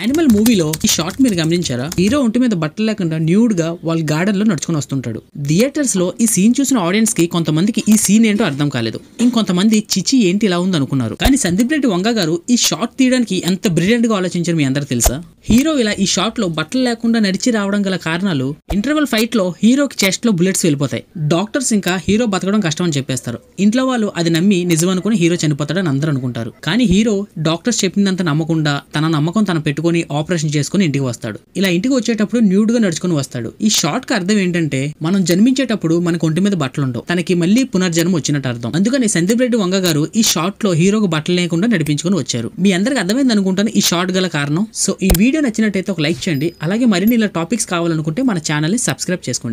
animal మూవీలో ఈ short మీరు గమనించారా హీరో ఒంటి మీద బట్టలు లేకుండా న్యూడ్ గా వాళ్ళ గార్డెన్ లో నడుచుకుని వస్తుంటాడు థియేటర్స్ లో ఈ సీన్ చూసిన ఆడియన్స్ కి కొంతమందికి ఈ సీన్ ఏంటో అర్థం కాలేదు ఇంకొంతమంది చిచి ఏంటి ఇలా ఉంది అనుకున్నారు కానీ సందీప్ రెడ్డి వంగ గారు ఈ షార్ట్ తీయడానికి ఎంత బ్రిలియంట్ గా ఆలోచించారు మీ అందరూ తెలుసా హీరో ఇలా ఈ షార్ట్ లో బట్టలు లేకుండా నడిచి రావడం గల కారణాలు ఇంటర్వెల్ ఫైట్ లో హీరోకి చెస్ట్ లో బుల్లెట్స్ వెళ్ళిపోతాయి డాక్టర్స్ ఇంకా హీరో బతకడం కష్టం అని చెప్పేస్తారు ఇంట్లో వాళ్ళు అది నమ్మి నిజం అనుకుని హీరో చనిపోతాడని అందరూ అనుకుంటారు కానీ హీరో డాక్టర్స్ చెప్పిందంత నమ్మకుండా తన నమ్మకం తన పెట్టుకుని పెట్టుకుని ఆపరేషన్ చేసుకుని ఇంటికి వస్తాడు ఇలా ఇంటికి వచ్చేటప్పుడు న్యూడ్ గా నడుచుకుని వస్తాడు ఈ షార్ట్ కి అర్థం ఏంటంటే మనం జన్మించేటప్పుడు మనకు ఒంటి మీద బట్టలు ఉండవు తనకి మళ్ళీ పునర్జన్మ వచ్చినట్టు అర్థం అందుకని సందీప్ రెడ్డి వంగ గారు ఈ షార్ట్ లో హీరోకు బట్టలు లేకుండా నడిపించుకుని వచ్చారు మీ అందరికి అర్థమైంది అనుకుంటాను ఈ షార్ట్ గల కారణం సో ఈ వీడియో నచ్చినట్టయితే ఒక లైక్ చేయండి అలాగే మరిన్ని ఇలా టాపిక్స్ కావాలనుకుంటే మన ని సబ్స్క్రైబ్ చేసుకోండి